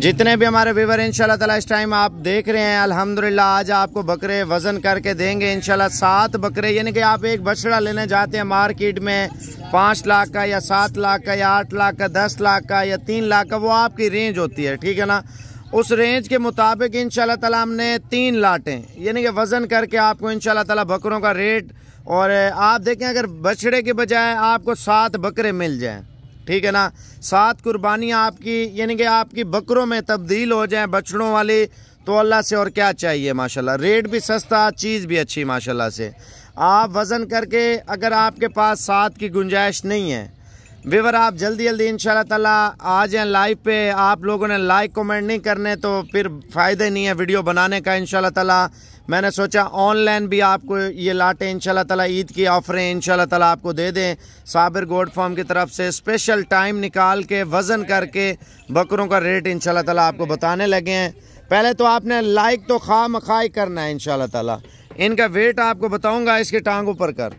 जितने भी हमारे व्यूवर इनशाला तला इस टाइम आप देख रहे हैं अल्हम्दुलिल्लाह आज आपको बकरे वज़न करके देंगे इनशाला सात बकरे यानी कि आप एक बछड़ा लेने जाते हैं मार्केट में पाँच लाख का या सात लाख का या आठ लाख का दस लाख का या तीन लाख का वो आपकी रेंज होती है ठीक है ना उस रेंज के मुताबिक इन तला हमने तीन लाटें यानी कि वज़न करके आपको इन तला बकरों का रेट और आप देखें अगर बछड़े के बजाय आपको सात बकरे मिल जाएँ ठीक है ना सात कुर्बानियाँ आपकी यानी कि आपकी बकरों में तब्दील हो जाए बछड़ों वाली तो अल्लाह से और क्या चाहिए माशाल्लाह रेट भी सस्ता चीज़ भी अच्छी माशाल्लाह से आप वज़न करके अगर आपके पास सात की गुंजाइश नहीं है विवर आप जल्दी जल्दी इन ताला आ जाएँ लाइव पे आप लोगों ने लाइक कमेंट नहीं करने तो फिर फ़ायदे नहीं है वीडियो बनाने का इन शाला मैंने सोचा ऑनलाइन भी आपको ये लाटें इन ताला ईद की ऑफ़रें इन ताला आपको दे दें साबिर गोड फॉर्म की तरफ से स्पेशल टाइम निकाल के वज़न करके बकरों का रेट इन ताला आपको बताने लगे हैं पहले तो आपने लाइक तो खा मखाई करना है इन ताला इनका वेट आपको बताऊँगा इसके टांग ऊपर कर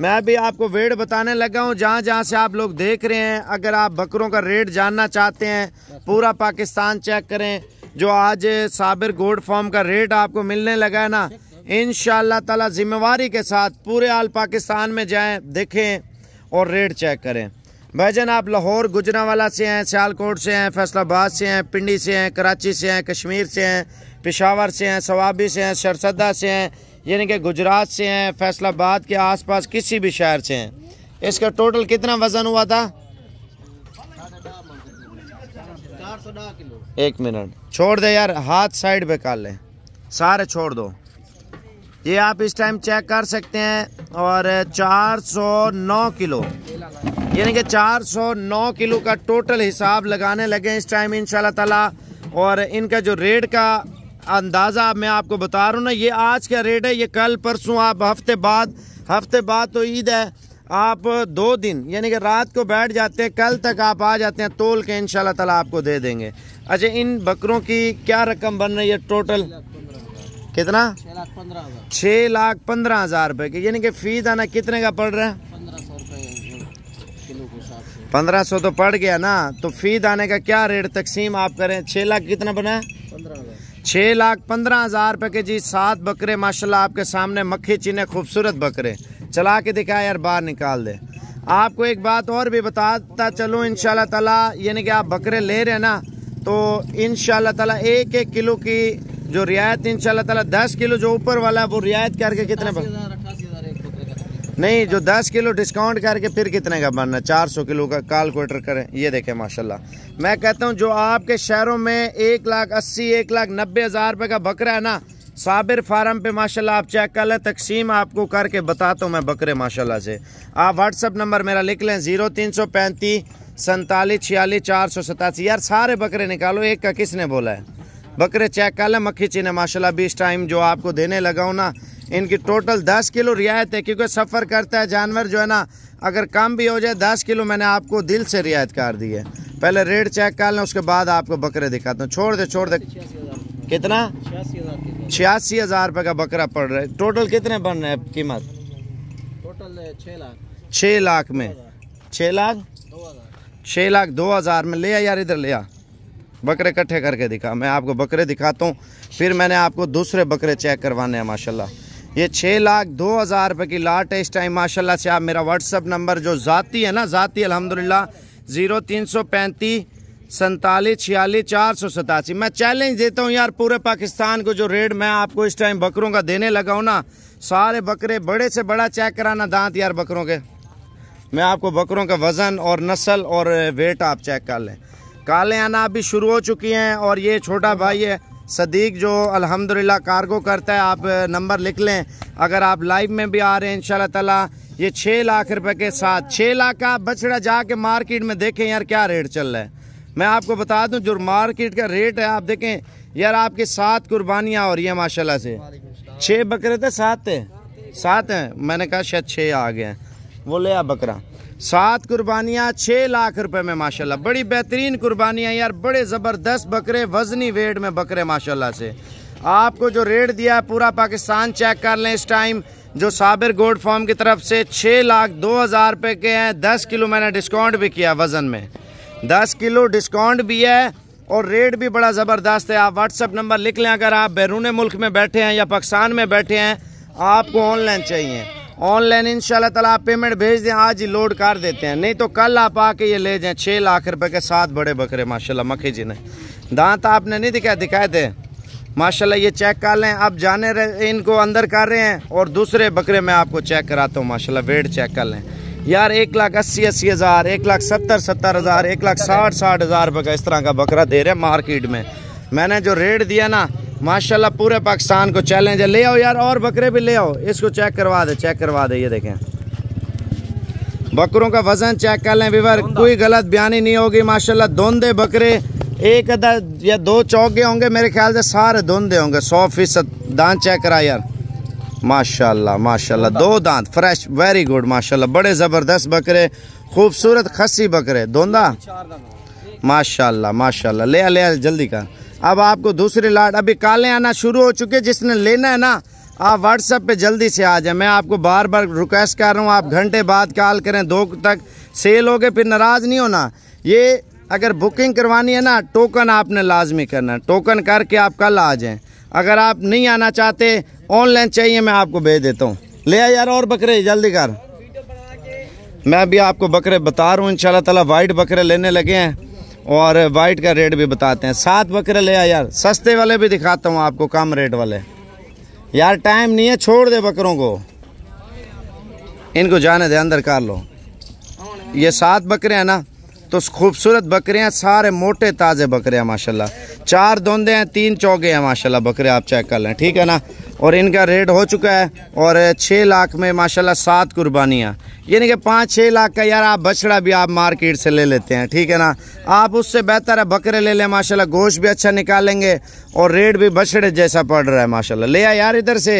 मैं भी आपको वेट बताने लगा हूँ जहाँ जहाँ से आप लोग देख रहे हैं अगर आप बकरों का रेट जानना चाहते हैं पूरा पाकिस्तान चेक करें जो आज साबिर गोड फॉर्म का रेट आपको मिलने लगा है ना इन ताला जिम्मेवारी के साथ पूरे आल पाकिस्तान में जाएं देखें और रेट चेक करें जान आप लाहौर गुजरावाला से हैं सियालकोट से हैं फैसलाबाद से हैं पिंडी से हैं कराची से हैं कश्मीर से हैं पिशावर से हैं सवाबी से हैं सरसदा से हैं यानी कि गुजरात से हैं फैसलाबाद के आसपास किसी भी शहर से हैं इसका टोटल कितना वज़न हुआ था एक मिनट छोड़ दे यार हाथ साइड पे कर लें सारे छोड़ दो ये आप इस टाइम चेक कर सकते हैं और 409 किलो यानी कि 409 किलो का टोटल हिसाब लगाने लगे इस टाइम इन ताला और इनका जो रेट का अंदाज़ा मैं आपको बता रहा हूँ ना ये आज का रेट है ये कल परसों आप हफ्ते बाद हफ्ते बाद तो ईद है आप दो दिन यानी कि रात को बैठ जाते हैं कल तक आप आ जाते हैं तोल के इन ताला आपको दे देंगे अच्छा इन बकरों की क्या रकम बन रही है टोटल कितना छः लाख पंद्रह हज़ार रुपये की यानी कि फी दाना कितने का पड़ रहा है पंद्रह सौ तो पड़ गया ना तो फी दाने का क्या रेट तकसीम आप करें छः लाख कितना बना है छः लाख पंद्रह हज़ार रुपये के जी सात बकरे माशाल्लाह आपके सामने मक्खी चीने खूबसूरत बकरे चला के दिखा यार बाहर निकाल दे आपको एक बात और भी बताता चलो इन तला यानी कि आप बकरे ले रहे हैं ना तो इन तला एक एक किलो की जो रियायत इन तला दस किलो जो ऊपर वाला है वो रियायत करके कितने बक... नहीं जो दस किलो डिस्काउंट करके फिर कितने का बनना चार सौ किलो का कैलकुलेटर करें ये देखें माशाल्लाह मैं कहता हूँ जो आपके शहरों में एक लाख अस्सी एक लाख नब्बे हज़ार रुपये का बकरा है ना साबिर फार्म पे माशाल्लाह आप चेक कर लें तकसीम आपको करके बताता हूँ मैं बकरे माशाल्लाह से आप व्हाट्सअप नंबर मेरा लिख लें ज़ीरो तीन सौ पैंतीस सैंतालीस छियालीस चार सौ सतासी यार सारे बकरे निकालो एक का किसने बोला है बकरे चेक कर लें मक्खी चीने माशाला बीस टाइम जो आपको देने लगा हूँ ना इनकी टोटल दस किलो रियायत है क्योंकि सफ़र करता है जानवर जो है ना अगर कम भी हो जाए दस किलो मैंने आपको दिल से रियायत कर दी है पहले रेट चेक कर लें उसके बाद आपको बकरे दिखाता हूँ छोड़ दे छोड़ दे कितना छियासी हज़ार रुपये का बकरा पड़ रहा है टोटल कितने बन रहे हैं कीमत टोटल eh, छः लाख छः लाख में छः लाख छः लाख दो हज़ार में ले आ यार इधर ले आ बकरे इकट्ठे करके दिखा मैं आपको बकरे दिखाता हूँ फिर मैंने आपको दूसरे बकरे चेक करवाने हैं माशाल्लाह ये छः लाख दो हज़ार रुपये की लाट है इस टाइम माशाल्लाह से आप मेरा व्हाट्सअप नंबर जो ज़ाती है ना ज़ाती अलहमदिल्ला ज़ीरो तीन सौ पैंतीस संतालीस छियालीस चार सौ सतासी मैं चैलेंज देता हूँ यार पूरे पाकिस्तान को जो रेट मैं आपको इस टाइम बकरों का देने लगा हूँ ना सारे बकरे बड़े से बड़ा चेक कराना दांत यार बकरों के मैं आपको बकरों का वज़न और नस्ल और वेट आप चेक कर लें काले आना अभी शुरू हो चुकी हैं और ये छोटा भाई है सदीक जो अल्हम्दुलिल्लाह कार्गो करता है आप नंबर लिख लें अगर आप लाइव में भी आ रहे हैं इन ताला ये छः लाख रुपए के साथ छः लाख का बछड़ा जाके मार्केट में देखें यार क्या रेट चल रहा है मैं आपको बता दूं जो मार्केट का रेट है आप देखें यार आपकी सात कुर्बानियाँ हो रही हैं माशाल्लाह से छः बकरे थे सात थे सात हैं मैंने कहा शायद छः आ गए हैं वो ले आ बकरा सात कुर्बानियाँ छः लाख रुपए में माशाल्लाह बड़ी बेहतरीन कुर्बानियाँ यार बड़े ज़बरदस्त बकरे वजनी वेट में बकरे माशाल्लाह से आपको जो रेट दिया पूरा पाकिस्तान चेक कर लें इस टाइम जो साबिर गोल्ड फॉर्म की तरफ से छः लाख दो हज़ार रुपये के हैं दस किलो मैंने डिस्काउंट भी किया वज़न में दस किलो डिस्काउंट भी है और रेट भी बड़ा ज़बरदस्त है आप व्हाट्सअप नंबर लिख लें अगर आप बैरून मुल्क में बैठे हैं या पाकिस्तान में बैठे हैं आपको ऑनलाइन चाहिए ऑनलाइन इन ताला आप पेमेंट भेज दें आज ही लोड कर देते हैं नहीं तो कल आप आके ये ले जाएं छः लाख रुपए के साथ बड़े बकरे माशाल्लाह मखी जी ने दांत तो आपने नहीं दिखाया दिखाए थे माशाल्लाह ये चेक कर लें अब जाने इनको अंदर कर रहे हैं और दूसरे बकरे में आपको चेक कराता हूँ माशाला वेट चेक कर लें यार एक लाख अस्सी अस्सी हज़ार एक लाख सत्तर सत्तर हज़ार एक लाख साठ साठ हज़ार रुपये का इस तरह का बकरा दे रहे हैं मार्केट में मैंने जो रेट दिया ना माशाल्लाह पूरे पाकिस्तान को चैलेंज है ले आओ यार और बकरे भी ले आओ इसको चेक करवा दे चेक करवा दे ये देखें बकरों का वजन चेक कर लें विवर कोई गलत बयानी नहीं होगी माशाल्लाह धोंदे बकरे एक अदा या दो चौके होंगे मेरे ख्याल से सारे धोंदे होंगे सौ फीसद दान चेक करा यार माशाल्लाह माशाल्लाह दो दांत फ्रेश वेरी गुड माशाल्लाह बड़े ज़बरदस्त बकरे खूबसूरत खसी बकरे दोंदा माशाल्लाह माशाल्लाह ले ले जल्दी कर अब आपको दूसरी लाट अभी काले आना शुरू हो चुके जिसने लेना है ना आप व्हाट्सएप पे जल्दी से आ जाए मैं आपको बार बार रिक्वेस्ट कर रहा हूँ आप घंटे बाद कॉल करें दो तक सेल हो गए फिर नाराज़ नहीं होना ये अगर बुकिंग करवानी है ना टोकन आपने लाजमी करना टोकन करके आप कल आ जाएँ अगर आप नहीं आना चाहते ऑनलाइन चाहिए मैं आपको भेज देता हूँ ले आ यार और बकरे जल्दी कर मैं अभी आपको बकरे बता रहा हूँ इन ताला वाइट बकरे लेने लगे हैं और वाइट का रेट भी बताते हैं सात बकरे ले आ यार सस्ते वाले भी दिखाता हूँ आपको कम रेट वाले यार टाइम नहीं है छोड़ दे बकरों को इनको जाने दे अंदर कर लो ये सात बकरे हैं ना तो खूबसूरत बकरे हैं सारे मोटे ताज़े बकरे हैं माशाल्लाह चार दोंदे हैं तीन चौगे हैं माशाल्लाह बकरे आप चेक कर लें ठीक है ना और इनका रेट हो चुका है और छः लाख में माशाल्लाह सात कुर्बानियाँ यानी कि पाँच छः लाख का यार आप बछड़ा भी आप मार्केट से ले लेते हैं ठीक है ना आप उससे बेहतर है बकरे ले लें माशाल्लाह गोश्त भी अच्छा निकालेंगे और रेट भी बछड़े जैसा पड़ रहा है माशाल्लाह ले आ यार इधर से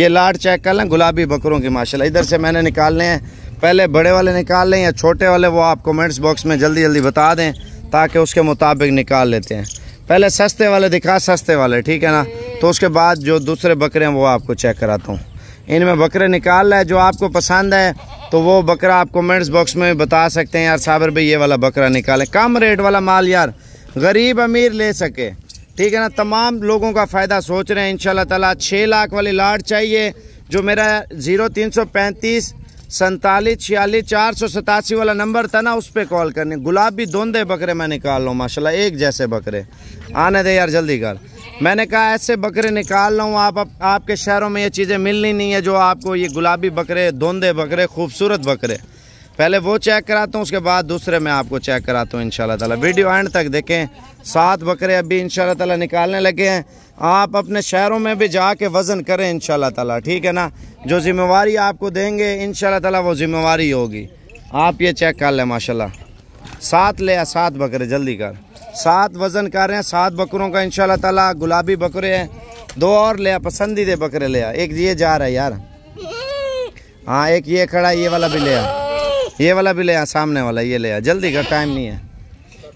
ये लाट चेक कर लें गुलाबी बकरों की माशाल्लाह इधर से मैंने निकालने हैं पहले बड़े वाले निकाल लें या छोटे वाले वो आप कमेंट्स बॉक्स में जल्दी जल्दी बता दें ताकि उसके मुताबिक निकाल लेते हैं पहले सस्ते वाले दिखा सस्ते वाले ठीक है ना तो उसके बाद जो दूसरे बकरे हैं वो आपको चेक कराता हूँ इनमें बकरे निकाल लें जो आपको पसंद है तो वो बकरा आप कमेंट्स बॉक्स में बता सकते हैं यार साबर भाई ये वाला बकरा निकालें कम रेट वाला माल यार गरीब अमीर ले सके ठीक है ना तमाम लोगों का फ़ायदा सोच रहे हैं इन तला छः लाख वाली लाट चाहिए जो मेरा ज़ीरो तीन सौ पैंतीस संतालीस छियालीस चार सौ सतासी वाला नंबर था ना उस पर कॉल करनी गुलाबी दे बकरे मैं निकाल लूँ माशाल्लाह एक जैसे बकरे आने दे यार जल्दी कर मैंने कहा ऐसे बकरे निकाल रहा हूँ आप, आप आपके शहरों में ये चीज़ें मिलनी नहीं है जो आपको ये गुलाबी बकरे धोंदे बकरे खूबसूरत बकरे पहले वो चेक कराता हूँ उसके बाद दूसरे में आपको चेक कराता हूँ इन ताला वीडियो एंड तक देखें सात बकरे अभी इन ताला निकालने लगे हैं आप अपने शहरों में भी जाके वज़न करें इन ताला ठीक है ना जो जिम्मेवारी आपको देंगे इन ताला वो जिम्मेवारी होगी आप ये चेक कर लें माशाल्लाह सात ले आ सात बकरे जल्दी कर सात वज़न कर रहे हैं सात बकरों का इन ताला गुलाबी बकरे हैं दो और ले आ पसंदीदे बकरे ले आ एक ये जा रहा है यार हाँ एक ये खड़ा ये वाला भी ले आ ये वाला भी ले आ सामने वाला ये ले आ जल्दी कर टाइम नहीं है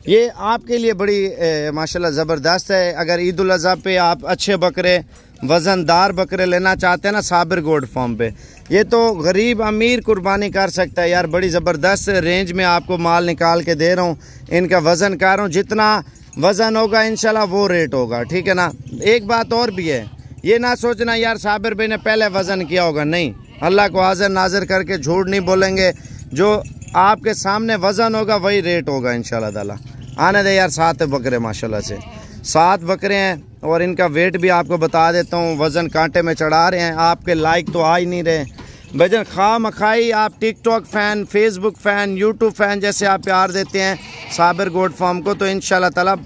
ये आपके लिए बड़ी माशाल्लाह ज़बरदस्त है अगर ईद अजी पे आप अच्छे बकरे वज़नदार बकरे लेना चाहते हैं ना साबिर गोड फॉर्म पे ये तो गरीब अमीर कुर्बानी कर सकता है यार बड़ी ज़बरदस्त रेंज में आपको माल निकाल के दे रहा हूँ इनका वज़न कर रहा हूँ जितना वज़न होगा इन वो रेट होगा ठीक है ना एक बात और भी है ये ना सोचना यार साबिर भाई ने पहले वज़न किया होगा नहीं अल्लाह को हाजिर नाज़र करके झूठ नहीं बोलेंगे जो आपके सामने वज़न होगा वही रेट होगा इन शाला आने दे यार सात बकरे माशाल्लाह से सात बकरे हैं और इनका वेट भी आपको बता देता हूँ वज़न कांटे में चढ़ा रहे हैं आपके लाइक तो आ ही नहीं रहे भजन खा मखाई आप TikTok fan Facebook fan YouTube fan जैसे आप प्यार देते हैं साबिर गोड फार्म को तो इन ताला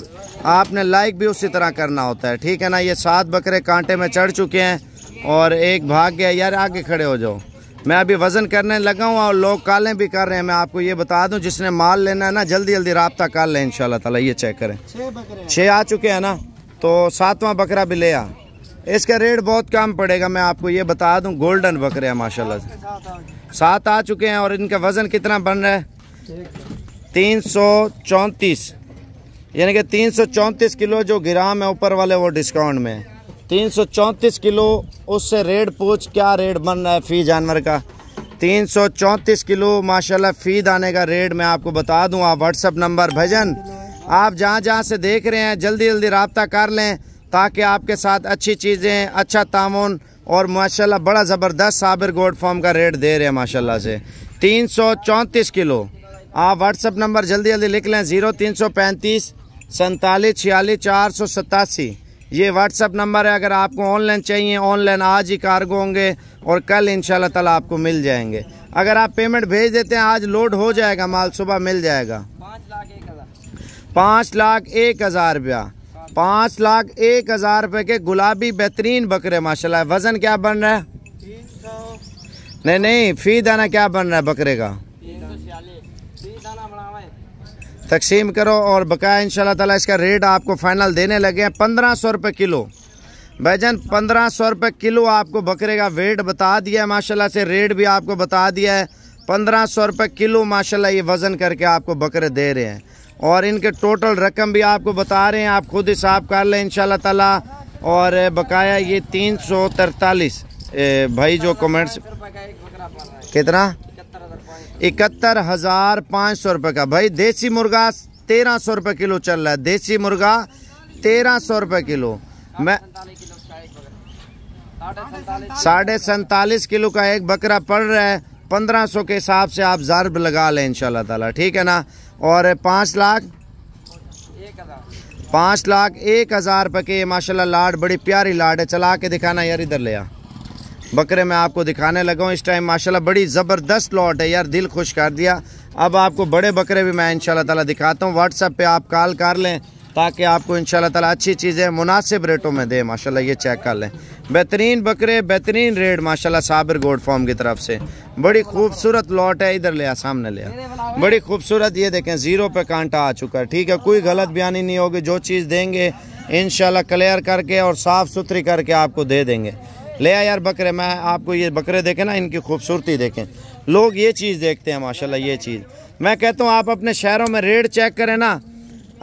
आपने लाइक भी उसी तरह करना होता है ठीक है ना ये सात बकरे कांटे में चढ़ चुके हैं और एक भाग गया यार आगे खड़े हो जाओ मैं अभी वज़न करने लगा हूँ और लोग कालें भी कर रहे हैं मैं आपको ये बता दूँ जिसने माल लेना है ना जल्दी जल्दी रबता कर लें इन ताला ये चेक करें छः आ चुके हैं ना तो सातवां बकरा भी ले आ इसका रेट बहुत कम पड़ेगा मैं आपको ये बता दूं गोल्डन बकरे हैं माशाल्लाह से सात आ चुके हैं और इनका वज़न कितना बन रहा है तीन सौ चौंतीस यानी कि तीन सौ चौंतीस किलो जो ग्राम है ऊपर वाले वो डिस्काउंट में है तीन सौ चौंतीस किलो उससे रेड पूछ क्या रेड बन रहा है फ़ी जानवर का तीन सौ चौंतीस किलो माशाल्लाह फ़ी दाने का रेड मैं आपको बता दूं आप व्हाट्सअप नंबर भजन आप जहाँ जहाँ से देख रहे हैं जल्दी जल्दी रबता कर लें ताकि आपके साथ अच्छी चीज़ें अच्छा तामन और माशाल्लाह बड़ा ज़बरदस्त साबिर गोड फॉर्म का रेट दे रहे हैं माशाल्लाह से तीन सौ चौंतीस किलो आप व्हाट्सअप नंबर जल्दी जल्दी लिख लें ज़ीरो तीन सौ पैंतीस सैंतालीस छियालीस चार सौ सतासी ये व्हाट्सअप नंबर है अगर आपको ऑनलाइन चाहिए ऑनलाइन आज ही कार्गो होंगे और कल इन तला आपको मिल जाएंगे अगर आप पेमेंट भेज देते हैं आज लोड हो जाएगा माल सुबह मिल जाएगा पाँच लाख एक हज़ार रुपया पाँच लाख एक हज़ार रुपये के गुलाबी बेहतरीन बकरे माशाल्लाह वज़न क्या बन रहा है नहीं नहीं फी दाना क्या बन रहा है बकरे का तकसीम करो और बकाया इन ताला इसका रेट आपको फाइनल देने लगे हैं पंद्रह सौ रुपये किलो भाई जान पंद्रह सौ रुपये किलो आपको बकरे का वेट बता दिया है माशाल्लाह से रेट भी आपको बता दिया है पंद्रह सौ रुपये किलो माशाल्लाह ये वज़न करके आपको बकरे दे रहे हैं और इनके टोटल रकम भी आपको बता रहे हैं आप खुद हिसाब कर लें इन ताला और बकाया ये तीन सौ तरतालीस भाई जो कमेंट्स कितना इकहत्तर हज़ार पाँच सौ रुपये का भाई देसी मुर्गा तेरह सौ रुपये किलो चल रहा है देसी मुर्गा तेरह सौ रुपये किलो मैं साढ़े सैतालीस किलो का एक बकरा पड़ रहा है पंद्रह सौ के हिसाब से आप ज़रब लगा लें इन ताला ठीक है ना और पाँच लाख पाँच लाख एक हज़ार रुपये के माशाल्लाह लाड बड़ी प्यारी लाड है चला के दिखाना यार इधर ले आ बकरे मैं आपको दिखाने लगा हूँ इस टाइम माशाल्लाह बड़ी ज़बरदस्त लॉट है यार दिल खुश कर दिया अब आपको बड़े बकरे भी मैं इनशाला दिखाता हूँ व्हाट्सअप पर आप कॉल कर लें ताकि आपको इन ताला अच्छी चीज़ें मुनासिब रेटों में दें माशाल्लाह ये चेक कर लें बेहतरीन बकरे बेहतरीन रेट माशाल्लाह साबिर गोड फॉर्म की तरफ से बड़ी खूबसूरत लॉट है इधर लिया सामने लिया बड़ी खूबसूरत ये देखें ज़ीरो पे कांटा आ चुका है ठीक है कोई गलत बयानी नहीं होगी जो चीज़ देंगे इन क्लियर करके और साफ़ सुथरी करके आपको दे देंगे ले आ यार बकरे मैं आपको ये बकरे देखें ना इनकी खूबसूरती देखें लोग ये चीज़ देखते हैं माशाल्लाह ये चीज़ मैं कहता हूँ आप अपने शहरों में रेट चेक करें ना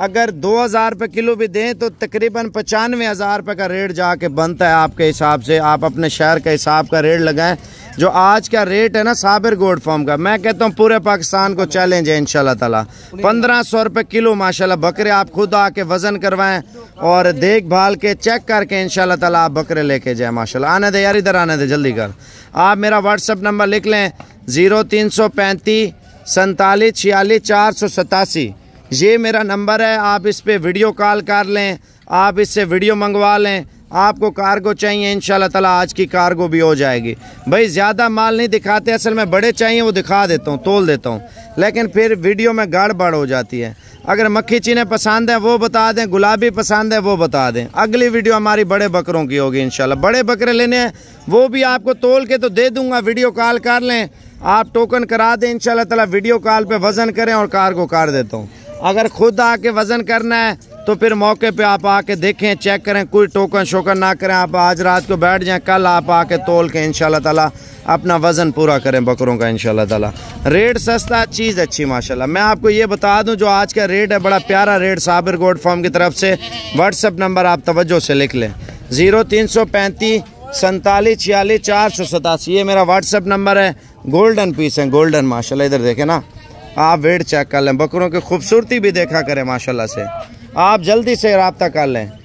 अगर दो हज़ार रुपये किलो भी दें तो तकरीबन पचानवे हज़ार रुपये का रेट जाके बनता है आपके हिसाब से आप अपने शहर के हिसाब का रेट लगाएं जो आज का रेट है ना साबिर गोड फॉर्म का मैं कहता हूँ पूरे पाकिस्तान को चैलेंज है इन ताला पंद्रह सौ रुपये किलो माशाल्लाह बकरे आप खुद आके वज़न करवाएं और देखभाल के चेक करके इन ताला आप बकरे लेके जाए माशा आने दे यार इधर आने दे जल्दी कर आप मेरा व्हाट्सअप नंबर लिख लें ज़ीरो तीन सौ पैंतीस सैतालीस छियालीस चार सौ सतासी ये मेरा नंबर है आप इस पर वीडियो कॉल कर लें आप इससे वीडियो मंगवा लें आपको कार्गो चाहिए इन ताला आज की कार्गो भी हो जाएगी भाई ज़्यादा माल नहीं दिखाते असल में बड़े चाहिए वो दिखा देता हूँ तोल देता हूँ लेकिन फिर वीडियो में गड़बड़ हो जाती है अगर मक्खी चीने पसंद है वो बता दें गुलाबी पसंद है वो बता दें अगली वीडियो हमारी बड़े बकरों की होगी इनशाला बड़े बकरे लेने हैं वो भी आपको तोल के तो दे दूंगा वीडियो कॉल कर लें आप टोकन करा दें इन ताला वीडियो कॉल पर वज़न करें और कार को कार देता हूँ अगर खुद आके वज़न करना है तो फिर मौके पे आप आके देखें चेक करें कोई टोकन शोकन ना करें आप आज रात को बैठ जाएं कल आप आके तोल के इन ताला अपना वज़न पूरा करें बकरों का इन ताला रेट सस्ता चीज़ अच्छी माशाल्लाह मैं आपको ये बता दूं जो आज का रेट है बड़ा प्यारा रेट साबिर गोड फॉर्म की तरफ से व्हाट्सअप नंबर आप तवज्जो से लिख लें ज़ीरो तीन सौ पैंतीस छियालीस चार सौ सतासी ये मेरा व्हाट्सअप नंबर है गोल्डन पीस है गोल्डन माशाल्लाह इधर देखें ना आप वेट चेक कर लें बकरों की खूबसूरती भी देखा करें माशाल्लाह से आप जल्दी से रबता कर लें